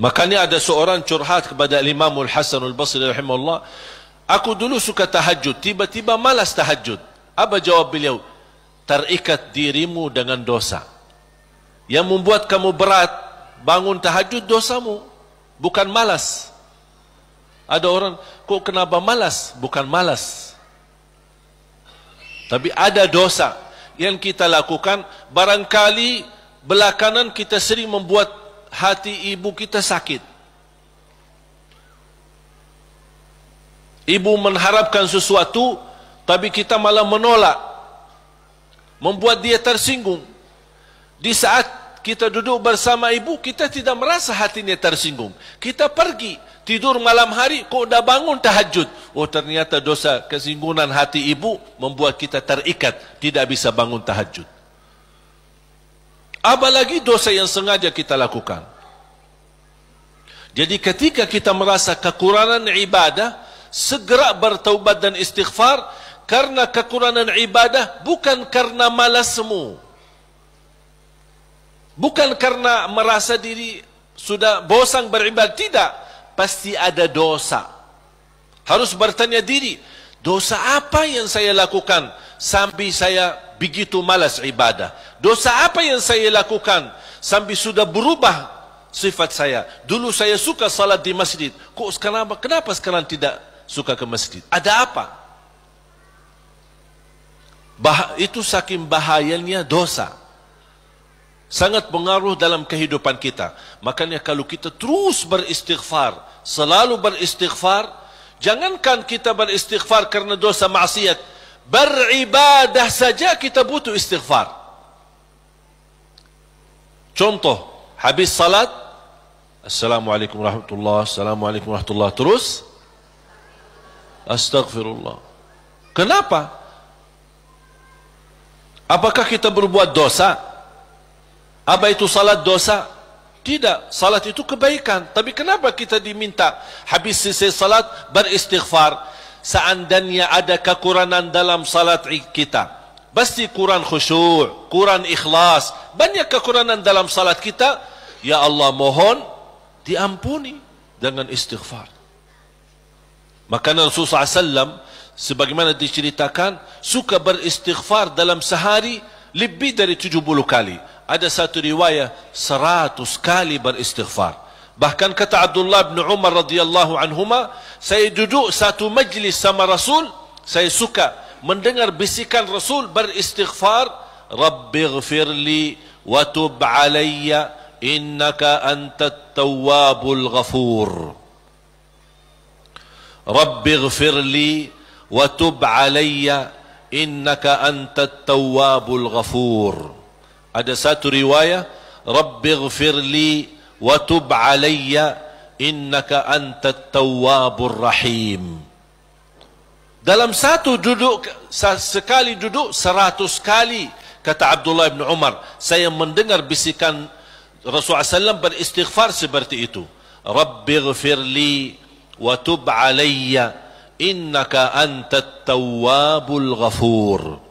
Makanya ada seorang curhat kepada Imam Al-Hasan Al-Basri rahimahullah. Aku dulu suka tahajud, tiba-tiba malas tahajud. Apa jawab beliau? Terikat dirimu dengan dosa. Yang membuat kamu berat bangun tahajud dosamu, bukan malas. Ada orang, kok kenapa malas? Bukan malas. Tapi ada dosa yang kita lakukan, barangkali belakangan kita sering membuat hati ibu kita sakit. Ibu mengharapkan sesuatu, tapi kita malah menolak. Membuat dia tersinggung. Di saat kita duduk bersama ibu, kita tidak merasa hatinya tersinggung. Kita pergi, tidur malam hari, kok dah bangun tahajud. Oh ternyata dosa kesinggungan hati ibu membuat kita terikat, tidak bisa bangun tahajud. Apa lagi dosa yang sengaja kita lakukan. Jadi ketika kita merasa kekurangan ibadah, segera bertaubat dan istighfar karena kekurangan ibadah bukan karena malas malasmu. Bukan karena merasa diri sudah bosan beribadah, tidak. Pasti ada dosa. Harus bertanya diri, Dosa apa yang saya lakukan sambil saya begitu malas ibadah? Dosa apa yang saya lakukan sambil sudah berubah sifat saya? Dulu saya suka salat di masjid. Kok sekarang kenapa sekarang tidak suka ke masjid? Ada apa? Bah, itu saking bahayanya dosa. Sangat pengaruh dalam kehidupan kita. Makanya kalau kita terus beristighfar, selalu beristighfar, Jangankan kita beristighfar kerana dosa maksiat. Beribadah saja kita butuh istighfar. Contoh, habis salat. Assalamualaikum warahmatullahi Assalamualaikum warahmatullahi Terus. Astaghfirullah. Kenapa? Apakah kita berbuat dosa? Apa itu salat dosa? Dosa. Tidak, salat itu kebaikan. Tapi kenapa kita diminta habis selesai salat beristighfar? Seandainya ada kekurangan dalam salat kita. Pasti kurang khusyuk, kurang ikhlas. Banyak kekurangan dalam salat kita. Ya Allah mohon diampuni dengan istighfar. Maka Rasulullah SAW sebagaimana diceritakan suka beristighfar dalam sehari lebih dari 70 kali. ada satu riwayat seratus kali beristighfar Bahkan kata Abdullah bin Umar radhiyallahu anhuma, saya duduk satu majlis sama Rasul, saya suka mendengar bisikan Rasul beristighfar, Rabbighfirli wa tub alayya innaka antat tawwabul ghafur. Rabbighfirli wa tub alayya innaka antat tawwabul ghafur. ada satu riwayat rabbi ighfirli wa tub alayya innaka antat tawwabur rahim dalam satu duduk sekali duduk seratus kali kata Abdullah bin Umar saya mendengar bisikan Rasulullah SAW beristighfar seperti itu Rabbi ighfirli wa tub alayya innaka antat tawwabul ghafur